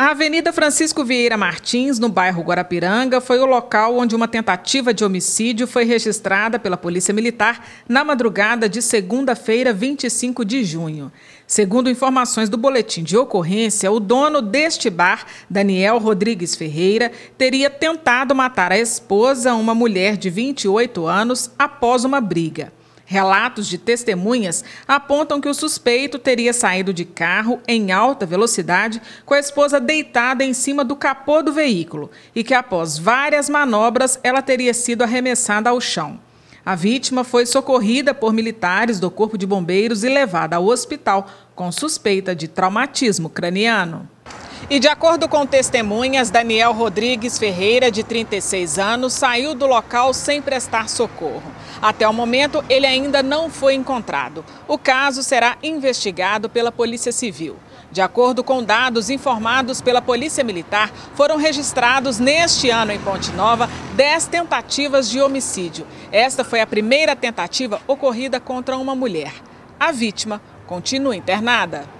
A Avenida Francisco Vieira Martins, no bairro Guarapiranga, foi o local onde uma tentativa de homicídio foi registrada pela Polícia Militar na madrugada de segunda-feira, 25 de junho. Segundo informações do boletim de ocorrência, o dono deste bar, Daniel Rodrigues Ferreira, teria tentado matar a esposa, uma mulher de 28 anos, após uma briga. Relatos de testemunhas apontam que o suspeito teria saído de carro em alta velocidade com a esposa deitada em cima do capô do veículo e que, após várias manobras, ela teria sido arremessada ao chão. A vítima foi socorrida por militares do Corpo de Bombeiros e levada ao hospital com suspeita de traumatismo craniano. E de acordo com testemunhas, Daniel Rodrigues Ferreira, de 36 anos, saiu do local sem prestar socorro. Até o momento, ele ainda não foi encontrado. O caso será investigado pela Polícia Civil. De acordo com dados informados pela Polícia Militar, foram registrados neste ano em Ponte Nova 10 tentativas de homicídio. Esta foi a primeira tentativa ocorrida contra uma mulher. A vítima continua internada.